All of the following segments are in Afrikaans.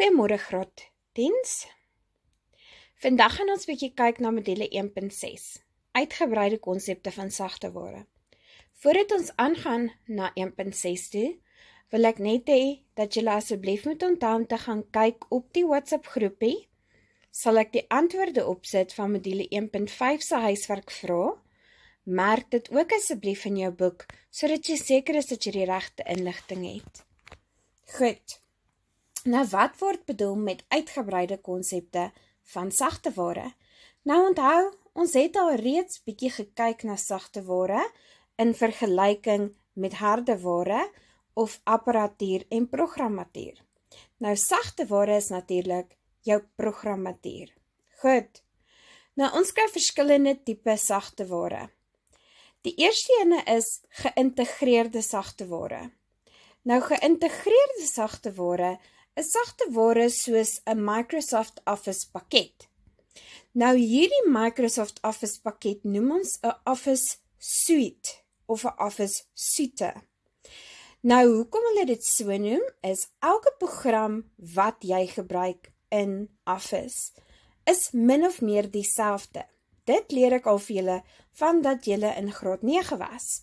Goeiemôre Graad 10. Vandag gaan ons 'n bietjie kyk na Module 1.6, uitgebreide konsepte van sagte ware. Voordat ons aangaan na 1.6 toe, wil ek net hê dat julle asseblief moet onthou om te gaan kyk op die WhatsApp groepie. Sal ek die antwoorde opsit van Module 1.5 se huiswerk vra? Merk dit ook asseblief in jou boek sodat jy seker is dat jy die regte inligting het. Goed. Nou wat word bedoel met uitgebreide konsepte van sagte ware? Nou onthou, ons het al reeds bietjie gekyk na sagte ware in vergelyking met harde ware of apparatuur en programmatuur. Nou sagte ware is natuurlik jou programmatuur. Goed. Nou ons kry verskillende tipe sagte ware. Die eerste ene is geïntegreerde sagte ware. Nou geïntegreerde sagte ware 'n sagte ware soos 'n Microsoft Office pakket. Nou hierdie Microsoft Office pakket noem ons 'n Office Suite of 'n Office Suite. Nou hoekom hulle dit so noem is elke program wat jy gebruik in Office is min of meer dieselfde. Dit leer ek al vir julle van dat julle in graad 9 was.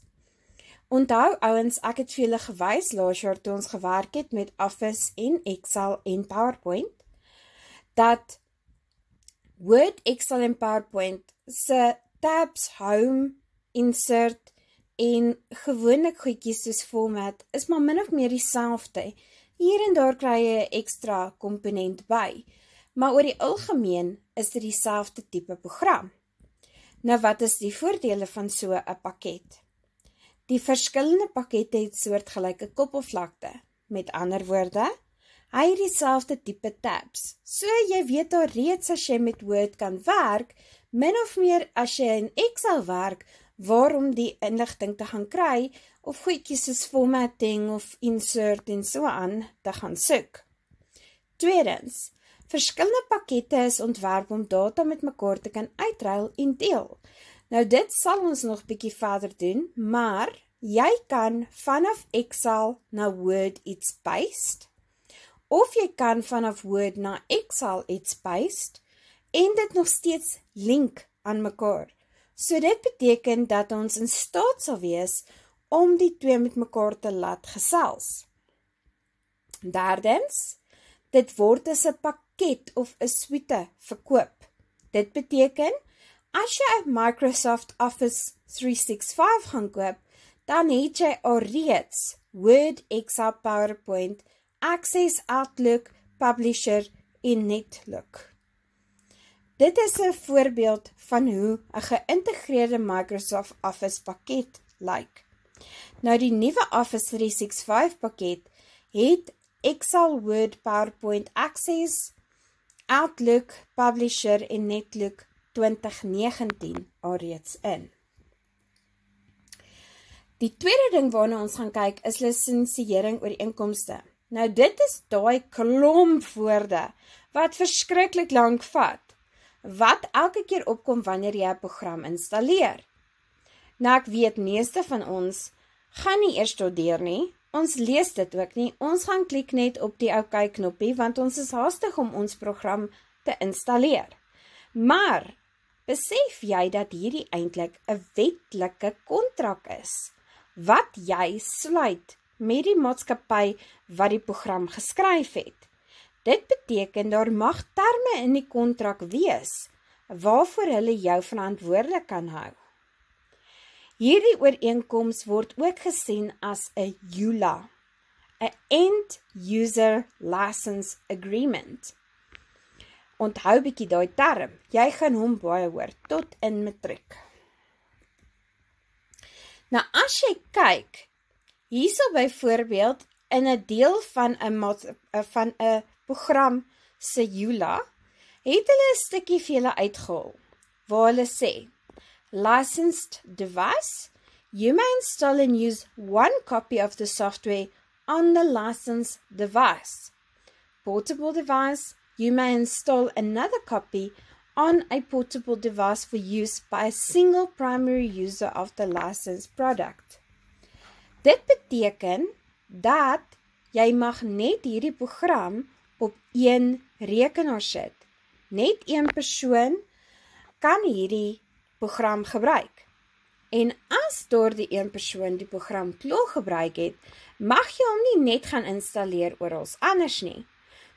Onthou ouens, ek het vir julle gewys laas jaar toe ons gewerk het met Office en Excel en PowerPoint dat Word, Excel en PowerPoint se tabs, home, insert en gewoonlik goedjies soos format is maar min of meer dieselfde. Hier en daar kry jy 'n ekstra komponent by, maar oor die algemeen is dit dieselfde tipe program. Nou wat is die voordele van so 'n pakket? Die verskillende pakkette het soortgelyke koppelvlakte. Met ander woorde, hy het dieselfde tipe tabs. So jy weet al reeds as jy met Word kan werk, min of meer as jy in Excel werk, waarom die inligting te gaan kry of goedjies soos formatting of insert en so aan te gaan soek. Tweedens, verskillende pakkette is ontwerp om data met mekaar te kan uitruil en deel. Nou dit sal ons nog bietjie verder doen, maar jy kan vanaf Excel na Word iets paste of jy kan vanaf Word na Excel iets paste en dit nog steeds link aan mekaar. So dit beteken dat ons in staat sal wees om die twee met mekaar te laat gesels. Derdens, dit word as 'n pakket of 'n suite verkoop. Dit beteken As jy 'n Microsoft Office 365 gaan koop, dan het jy alreeds Word, Excel, PowerPoint, Access, Outlook, Publisher en Netlook. Dit is 'n voorbeeld van hoe 'n geïntegreerde Microsoft Office pakket lyk. Nou die nuwe Office 365 pakket het Excel, Word, PowerPoint, Access, Outlook, Publisher en Netlook 2019 alreeds in. Die tweede ding waarna ons gaan kyk is lisensiering oor die inkomste. Nou dit is daai klomp woorde wat verskriklik lank vat. Wat elke keer opkom wanneer jy 'n program installeer. Nou ek weet meeste van ons gaan nie eers tot deur nie. Ons lees dit ook nie. Ons gaan klik net op die OK knoppie want ons is haastig om ons program te installeer. Maar besef jy dat hierdie eintlik 'n wetlike kontrak is wat jy sluit met die maatskappy wat die program geskryf het. Dit beteken daar mag terme in die kontrak wees waarvoor hulle jou verantwoordelik kan hou. Hierdie ooreenkoms word ook gesien as 'n EULA, 'n End User License Agreement onthou bietjie daai term. Jy gaan hom baie hoor tot in matriek. Nou as jy kyk hierso byvoorbeeld in 'n deel van 'n eh, van 'n program se Jula het hulle 'n stukkie vir julle uitgehaal waar hulle sê licensed device you may install and use one copy of the software on the licensed device portable device you may install another copy on a portable device for use by a single primary user of the licensed product. Dit beteken dat jy mag net hierdie program op een rekenaar sit. Net een persoon kan hierdie program gebruik. En as deur die een persoon die program klaar gebruik het, mag jy hom nie net gaan installeer oral anders nie.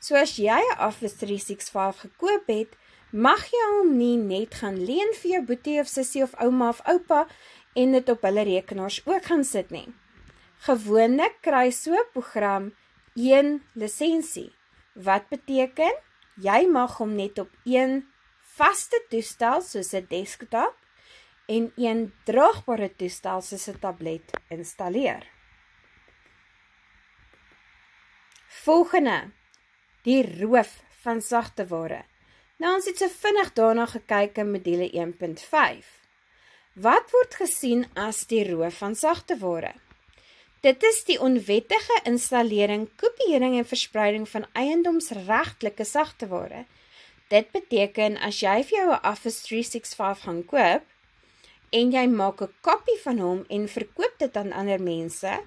So as jy 'n Office 365 gekoop het, mag jy hom nie net gaan leen vir jou boetie of sussie of ouma of oupa en dit op hulle rekenaars ook gaan sit nie. Gewoonlik kry so 'n program een lisensie. Wat beteken? Jy mag hom net op een vaste toestel soos 'n desktop en een draagbare toestel soos 'n tablet installeer. Volgende die roof van sagte ware. Nou ons het so vinnig daarna gekyk in module 1.5. Wat word gesien as die roof van sagte ware? Dit is die onwettige installering, kopieering en verspreiding van eiendomsregtelike sagte ware. Dit beteken as jy vir jou 'n Office 365 gaan koop en jy maak 'n kopie van hom en verkoop dit aan ander mense,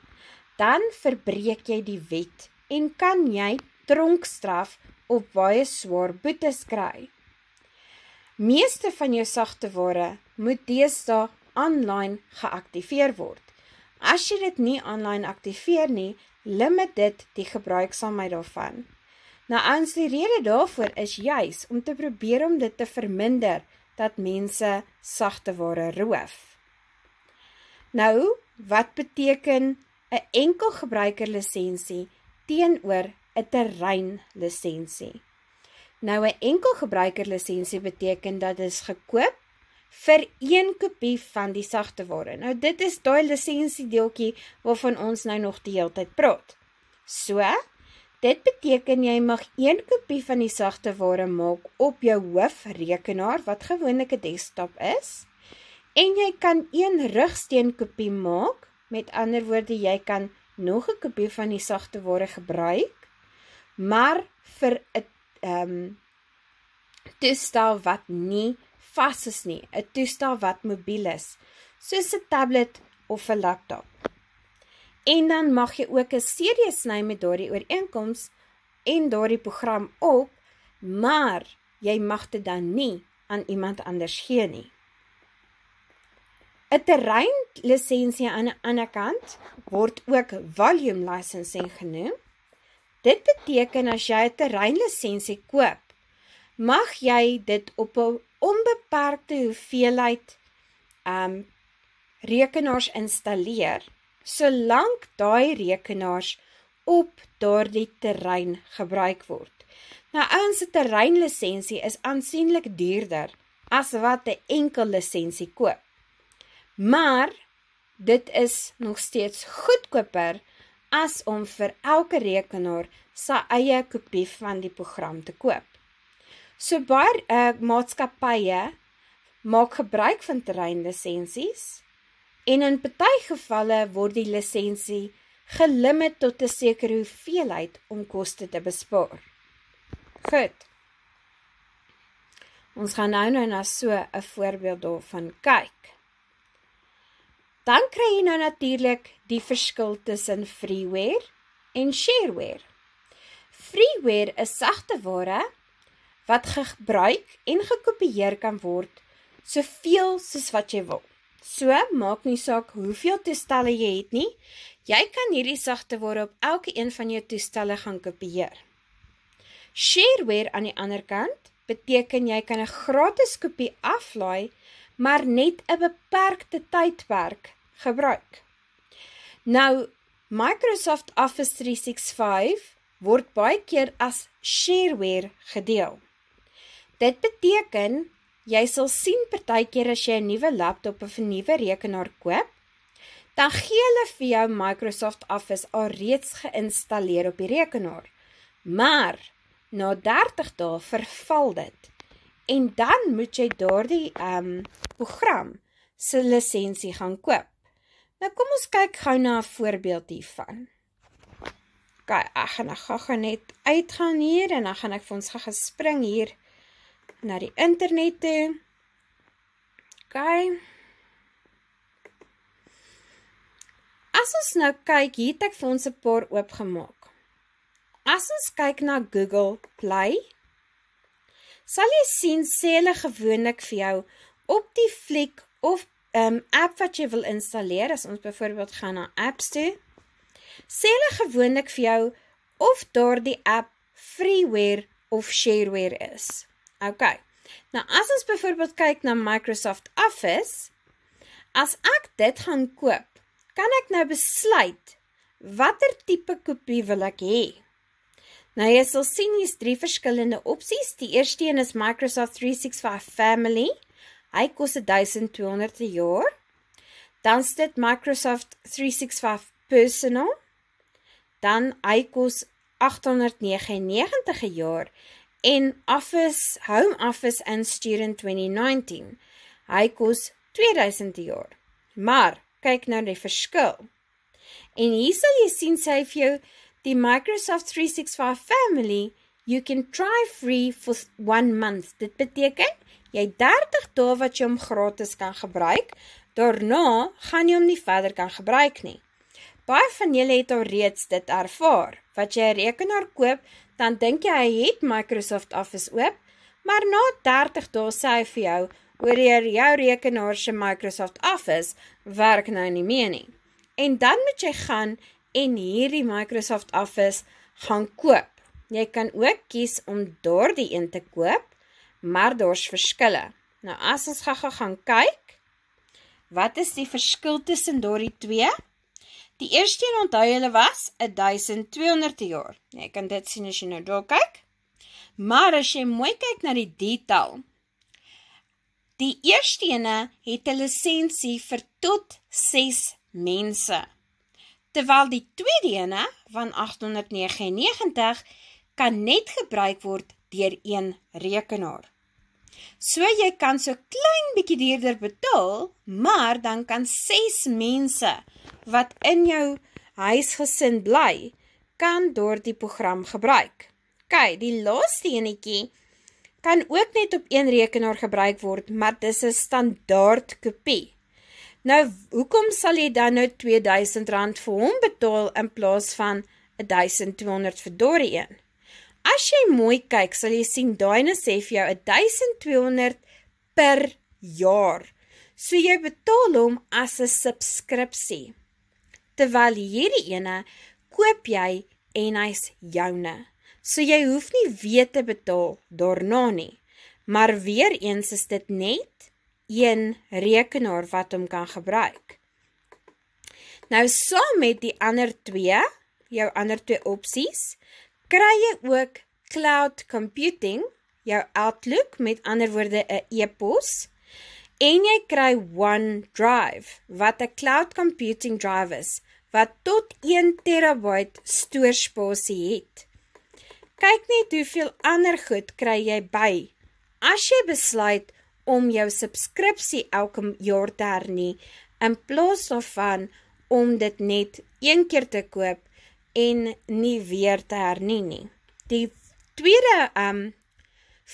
dan verbreek jy die wet en kan jy tronkstraf of baie swaar boetes kry. Meeste van jou sagte ware moet deesdae aanlyn geaktiveer word. As jy dit nie aanlyn aktiveer nie, limit dit die gebruiksaamheid daarvan. Nou ons die rede daarvoor is juis om te probeer om dit te verminder dat mense sagte ware roof. Nou, wat beteken 'n enkel gebruiker lisensie teenoor 'n terreinlisensie. Nou 'n enkel gebruikerlisensie beteken dat dit is gekoop vir een kopie van die sagteware. Nou dit is daai lisensie deeltjie waarvan ons nou nog die hele tyd praat. So, dit beteken jy mag een kopie van die sagteware maak op jou hoofrekenaar wat gewoonlik 'n desktop is en jy kan een rugsteen kopie maak. Met ander woorde, jy kan nog 'n kopie van die sagteware gebruik maar vir 'n ehm um, toestel wat nie vas is nie, 'n toestel wat mobiel is, soos 'n tablet of 'n laptop. En dan mag jy ook 'n CD sny met daardie ooreenkoms en daardie program op, maar jy mag dit dan nie aan iemand anders gee nie. 'n Terreinlisensie aan die ander kant word ook volume licensing genoem. Dit beteken as jy 'n terreinlisensie koop, mag jy dit op 'n onbeperkte hoeveelheid um rekenaars installeer solank daai rekenaars op daardie terrein gebruik word. Nou ouens, 'n terreinlisensie is aansienlik duurder as wat 'n enkel lisensie koop. Maar dit is nog steeds goedkoper as om vir elke rekenaar sy eie kopie van die program te koop. So baie uh, maatskappye maak gebruik van terreinlisensies en in party gevalle word die lisensie gelimiteer tot 'n sekere hoeveelheid om koste te bespaar. Goed. Ons gaan nou nou na so 'n voorbeeld daarvan kyk. Dan kry jy nou natuurlik die verskil tussen freeware en shareware. Freeware is sagte ware wat gebruik en gekopieer kan word soveel soos wat jy wil. So maak nie saak hoeveel toestelle jy het nie. Jy kan hierdie sagte ware op elke een van jou toestelle gaan kopieer. Shareware aan die ander kant beteken jy kan 'n gratis kopie aflaai maar net 'n beperkte tydperk gebruik. Nou Microsoft Office 365 word baie keer as shareware gedeel. Dit beteken jy sal sien partykeer as jy 'n nuwe laptop of 'n nuwe rekenaar koop, dan gee hulle vir jou Microsoft Office alreeds geïnstalleer op die rekenaar. Maar na 30 dae verval dit en dan moet jy daardie ehm um, program se lisensie gaan koop. Nou kom ons kyk gou na 'n voorbeeld hiervan. OK, ek gaan ek gaan ga net uitgaan hier en dan gaan ek vir ons gaan gespring hier na die internet toe. OK. As ons nou kyk, hier het ek vir ons 'n paar oopgemaak. As ons kyk na Google Play, sal jy sien sê hulle gewoonlik vir jou op die fliek of um, app wat jy wil installeer as ons byvoorbeeld gaan na apps toe sê hulle gewoonlik vir jou of daardie app freeware of shareware is ok nou as ons byvoorbeeld kyk na Microsoft Office as ek dit gaan koop kan ek nou besluit watter tipe kopie wil ek hê Nou jy sal sien hier's drie verskillende opsies. Die eerste een is Microsoft 365 Family. Hy kos 1200 per jaar. Dan sit Microsoft 365 Personal. Dan hy kos 899 per jaar en Office Home Office and Student 2019. Hy kos 2000 per jaar. Maar kyk nou die verskil. En hier sal jy sien sy het vir jou the Microsoft 365 family, you can try free for 1 month. Dit beteken jy 30 dae wat jy hom gratis kan gebruik. Daarna gaan jy hom nie verder kan gebruik nie. Baie van julle het alreeds dit ervaar. Wat jy 'n rekenaar koop, dan dink jy hy het Microsoft Office oop, maar na 30 dae sê hy vir jou oor jou rekenaar se Microsoft Office werk nou nie meer nie. En dan moet jy gaan en hierdie Microsoft Office gaan koop. Jy kan ook kies om daardie een te koop, maar daar's verskille. Nou as ons gaga gaan kyk, wat is die verskil tussen daardie twee? Die eerste een onthou hulle was 1200 jaar. Jy kan dit sien as jy nou daar kyk. Maar as jy mooi kyk na die detail, die eerste een het 'n lisensie vir tot 6 mense terwyl die tweede ene van 899 kan net gebruik word deur een rekenaar. So jy kan so klein bietjie duurder betaal, maar dan kan 6 mense wat in jou huisgesin bly, kan deur die program gebruik. Okay, die laaste enetjie kan ook net op een rekenaar gebruik word, maar dis 'n standaard kopie. Nou, hoekom sal jy dan nou R2000 vir hom betaal in plaas van R1200 vir Dorrie een? As jy mooi kyk, sal jy sien Daina sê vir jou R1200 per jaar. So jy betaal hom as 'n subskripsie. Terwyl hierdie ene koop jy en hy's joune. So jy hoef nie weet te betaal daarna nie. Maar weer eens is dit net een rekenaar wat hom kan gebruik. Nou saam met die ander twee, jou ander twee opsies, kry jy ook cloud computing, jou Outlook met ander woorde 'n e-pos en jy kry OneDrive wat 'n cloud computing drive is wat tot 1 terabyte stoorspasie het. Kyk net hoeveel ander goed kry jy by as jy besluit om jou subskripsie elke jaar te hernie in plaas daarvan om dit net een keer te koop en nie weer te hernie nie. Die tweede um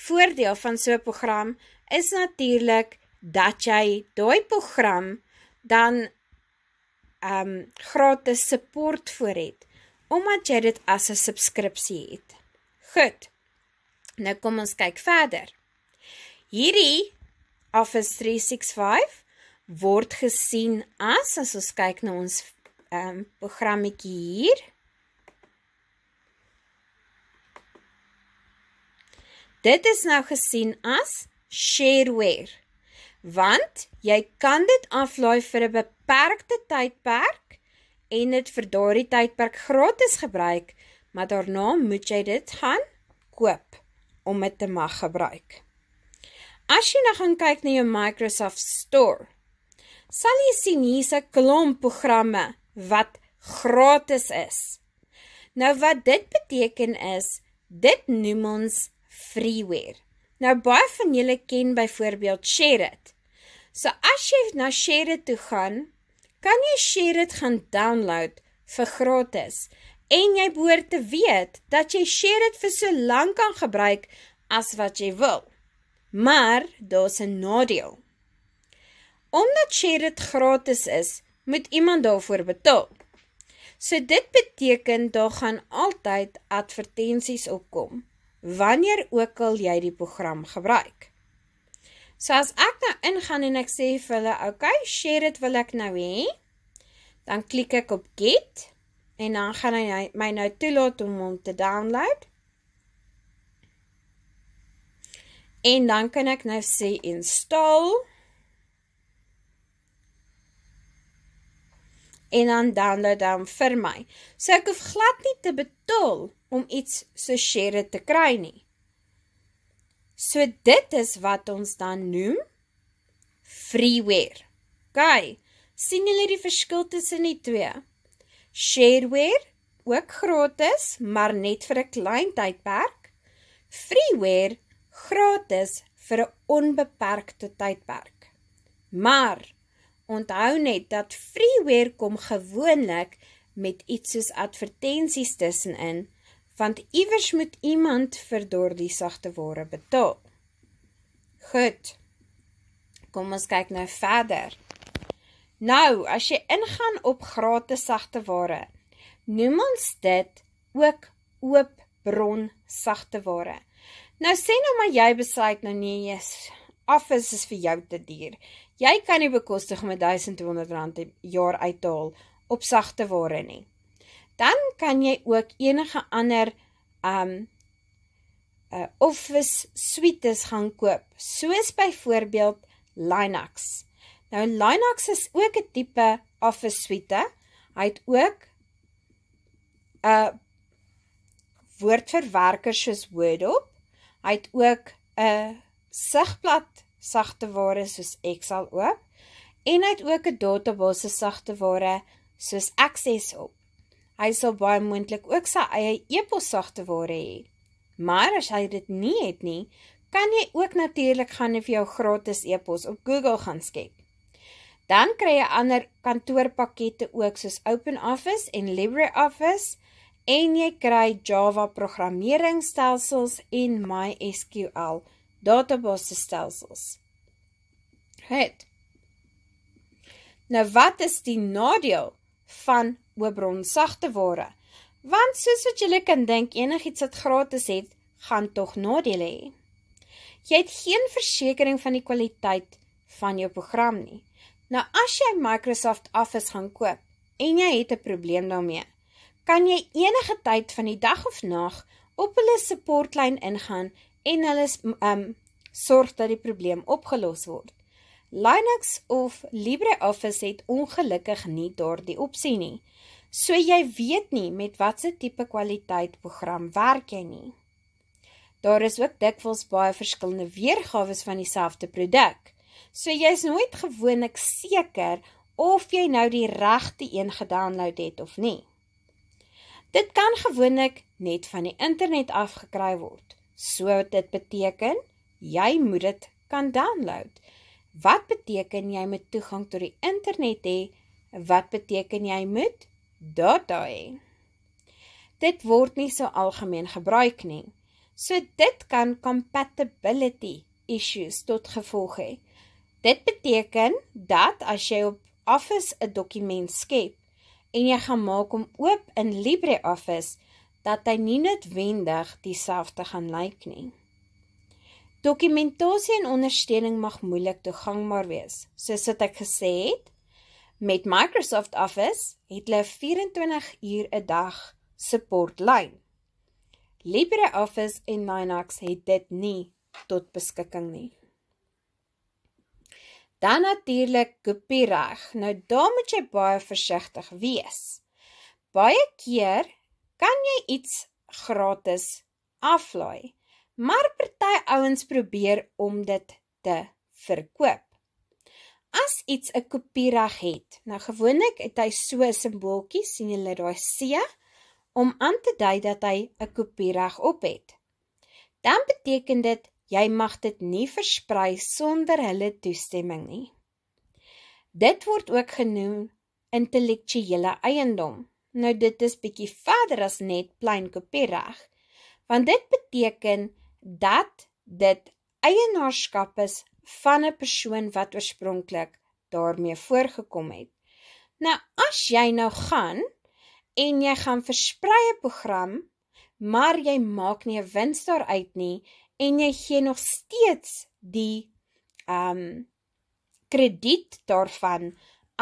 voordeel van so 'n program is natuurlik dat jy daai program dan um gratis support vir het omdat jy dit as 'n subskripsie het. Goed. Nou kom ons kyk verder. Hierdie Office 365 word gesien as as ons kyk na ons um, programmetjie hier. Dit is nou gesien as shareware. Want jy kan dit aflaai vir 'n beperkte tydperk en dit vir daardie tydperk gratis gebruik, maar daarna moet jy dit gaan koop om dit te mag gebruik. As jy nou gaan kyk na jou Microsoft Store, sal jy sien hierse klomp programme wat gratis is. Nou wat dit beteken is, dit noem ons freeware. Nou baie van julle ken byvoorbeeld ShareIt. So as jy na ShareIt toe gaan, kan jy ShareIt gaan download vir gratis en jy behoort te weet dat jy ShareIt vir so lank kan gebruik as wat jy wil. Maar daar's 'n nadeel. Omdat Sharet gratis is, moet iemand daarvoor betaal. So dit beteken daar gaan altyd advertensies opkom wanneer ook al jy die program gebruik. So as ek nou ingaan en ek sê vir hulle, "Oké, okay, Sharet wil ek nou hê," dan klik ek op get en dan gaan hy my nou toelaat om hom te download. En dan kan ek nou sê install. En dan download hom vir my. So ek hoef glad nie te betaal om iets so share te kry nie. So dit is wat ons dan noem freeware. OK. sien julle die verskil tussen die twee? Shareware ook gratis, maar net vir 'n klein tydperk. Freeware gratis vir 'n onbeperkte tydperk. Maar onthou net dat freeware kom gewoonlik met iets soos advertensies tussenin, want iewers moet iemand vir daardie sagte ware betaal. Goed. Kom ons kyk nou verder. Nou, as jy ingaan op gratis sagte ware, noem ons dit ook oop bron sagte ware. Nou sê nou maar jy besluit nou nee, yes, afis is vir jou te duur. Jy kan nie bekostig om 1200 rand 'n jaar uit te haal op sagte ware nie. Dan kan jy ook enige ander um 'n uh, office suites gaan koop, soos byvoorbeeld Linux. Nou Linux is ook 'n tipe office suite. Hy het ook 'n uh, woordverwerker soos Word op Hy het ook 'n sigblad sagte ware soos Excel oop en hy het ook 'n database sagte ware soos Access op. Hy sal baie moontlik ook sy eie e-pos sagte ware hê. Maar as hy dit nie het nie, kan jy ook natuurlik gaan vir jou gratis e-pos op Google gaan skep. Dan kry jy ander kantoorpakkette ook soos OpenOffice en LibreOffice en jy kry Java programmeringstelsels en MySQL database stelsels. Het. Nou wat is die nadeel van oopbron sagteware? Want soos wat julle kan dink enigiets wat gratis het, gaan tog nadele hê. Jy het geen versekering van die kwaliteit van jou program nie. Nou as jy Microsoft Office gaan koop en jy het 'n probleem daarmee, nou kan jy enige tyd van die dag of nag op hulle supportlyn ingaan en hulle um sorg dat die probleem opgelos word. Linux of LibreOffice het ongelukkig nie daardie opsie nie. So jy weet nie met watter tipe kwaliteit program werk jy nie. Daar is ook dikwels baie verskillende weergawe van dieselfde produk. So jy's nooit gewoonlik seker of jy nou die regte een gedownload het of nie. Dit kan gewoonlik net van die internet af gekry word. So dit beteken jy moet dit kan download. Wat beteken jy moet toegang tot die internet hê? Wat beteken jy moet data hê? Dit word nie so algemeen gebruik nie. So dit kan compatibility issues tot gevolg hê. Dit beteken dat as jy op Office 'n dokument skep en jy gaan maak hom oop in LibreOffice dat hy nie noodwendig dieselfde gaan lyk nie. Dokumentasie en ondersteuning mag moeilik toegangbaar wees, soos wat ek gesê het. Met Microsoft Office het hulle 24 uur 'n dag supportlyn. LibreOffice en Linux het dit nie tot beskikking nie. Dan natuurlik kopiereg. Nou daar moet jy baie versigtig wees. Baie keer kan jy iets gratis aflaai, maar party ouens probeer om dit te verkoop. As iets 'n kopiereg het, nou gewoonlik het hy so 'n simbooltjie, sien julle daai C, om aan te dui dat hy 'n kopiereg op het. Dan beteken dit Jy mag dit nie versprei sonder hulle toestemming nie. Dit word ook genoem intellektuele eiendom. Nou dit is bietjie verder as net plain kopiereg, want dit beteken dat dit eienaarskap is van 'n persoon wat oorspronklik daarmee voorgekom het. Nou as jy nou gaan en jy gaan versprei 'n program, maar jy maak nie 'n wins daaruit nie en jy gee nog steeds die ehm um, krediet daarvan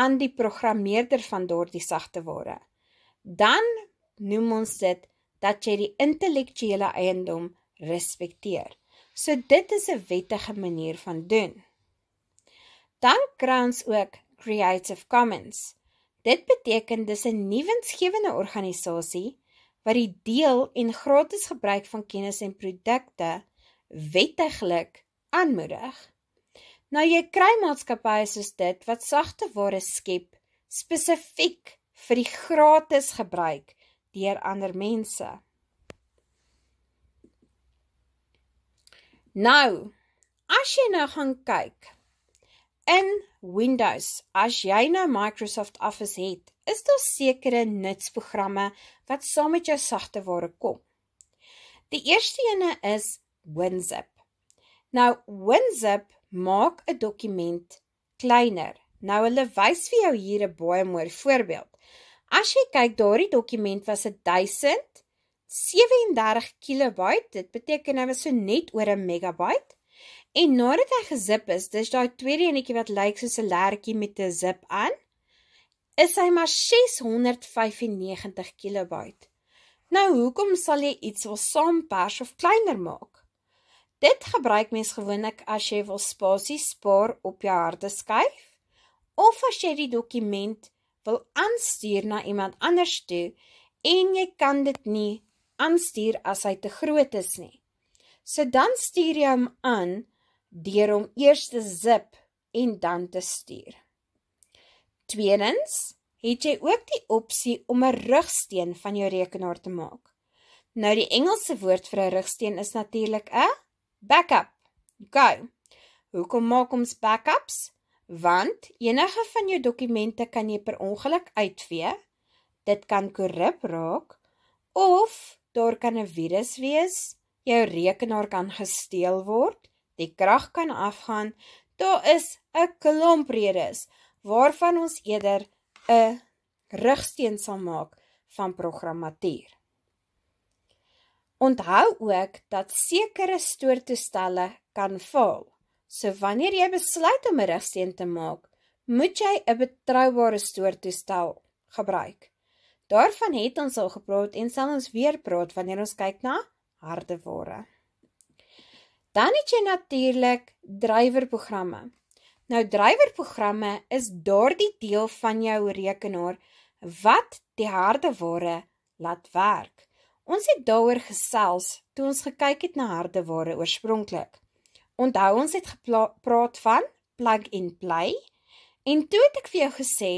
aan die programmeerder van daardie sagte ware. Dan noem ons dit dat jy die intellektuele eiendom respekteer. So dit is 'n wettige manier van doen. Dan krans ook Creative Commons. Dit beteken dis 'n nuwensgewende organisasie wat die deel en gratis gebruik van kennis en produkte wettiglik aanmoedig. Nou jy kry maatskappye soos dit wat sagte ware skep spesifiek vir die gratis gebruik deur ander mense. Nou, as jy nou gaan kyk in Windows, as jy nou Microsoft Office het, is daar sekere nutsprogramme wat saam met jou sagte ware kom. Die eerste ene is WinZip. Nou WinZip maak 'n dokument kleiner. Nou hulle wys vir jou hier 'n baie mooi voorbeeld. As jy kyk, daardie dokument was 1037 KB. Dit beteken hy was so net oor 'n megabyte. En nadat hy gezip is, dis daai tweede enetjie wat lyk soos 'n lertjie met 'n zip aan, is hy maar 695 KB. Nou hoekom sal jy iets wil saampers of kleiner maak? Dit gebruik mens gewoonlik as jy wil spasie spaar op jou harde skuif of as jy die dokument wil aanstuur na iemand anders toe en jy kan dit nie aanstuur as hy te groot is nie. So dan stuur jy hom aan deur hom eers te zip en dan te stuur. Tweedens het jy ook die opsie om 'n rugsteen van jou rekenaar te maak. Nou die Engelse woord vir 'n rugsteen is natuurlik 'n backup. Go. Hoekom maak ons backups? Want enige van jou dokumente kan jy per ongeluk uitvee. Dit kan korrup raak of daar kan 'n virus wees. Jou rekenaar kan gesteel word, die krag kan afgaan. Daar is 'n klomp redes waarvan ons eerder 'n rigsteen sal maak van programmatuur. Onthou ook dat sekere stoortoestelle kan faal. So wanneer jy besluit om 'n rigsteen te maak, moet jy 'n betroubare stoortoestel gebruik. Daarvan het ons al gepraat en sal ons weer praat wanneer ons kyk na hardeware. Dan het jy natuurlik drywerprogramme. Nou drywerprogramme is daardie deel van jou rekenaar wat die hardeware laat werk. Ons het daaroor gesels toe ons gekyk het na hardeware oorspronklik. Onthou ons het gepraat van plug and play en toe het ek vir jou gesê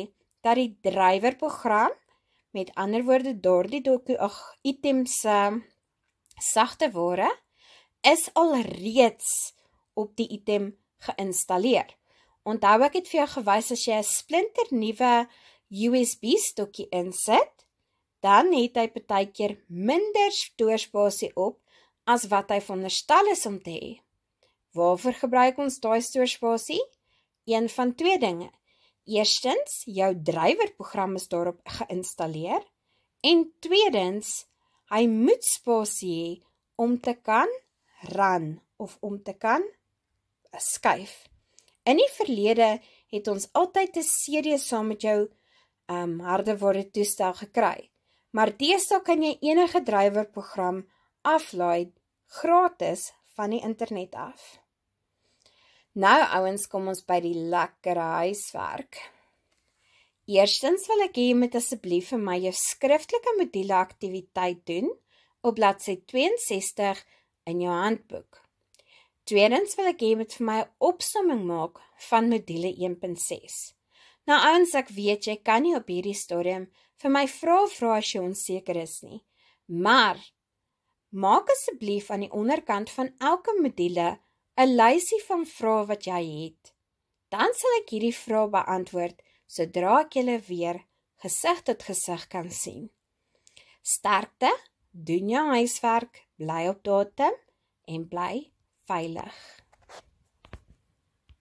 dat die drywerprogram met ander woorde daardie ag items uh, sagte ware is al reeds op die item geïnstalleer. Onthou ek het vir jou gewys as jy 'n splinter nuwe USB stokkie insit dan het hy partykeer minder stoorspasie op as wat hy veronderstel is om te hê. Waarvoor gebruik ons daai stoorspasie? Een van twee dinge. Eerstens, jou drywerprogram is daarop geïnstalleer en tweedens, hy moet spasie hê om te kan run of om te kan skuif. In die verlede het ons altyd 'n CD saam met jou um ehm, hardeware toestel gekry maar deesdae kan jy enige drywerprogram aflaai gratis van die internet af. Nou ouens, kom ons by die lekker huiswerk. Eerstens wil ek hê jy moet asseblief vir my jou skriftelike module aktiwiteit doen op bladsy 62 in jou handboek. Tweedens wil ek hê jy moet vir my 'n opsomming maak van module 1.6. Nou ouens, ek weet jy kan nie op hierdie stadium vir my vra vra as jy onseker is nie. Maar maak asseblief aan die onderkant van elke module 'n lysie van vrae wat jy het. Dan sal ek hierdie vrae beantwoord sodra ek julle weer gesig tot gesig kan sien. Sterkte, doen jou huiswerk, bly op datum en bly veilig.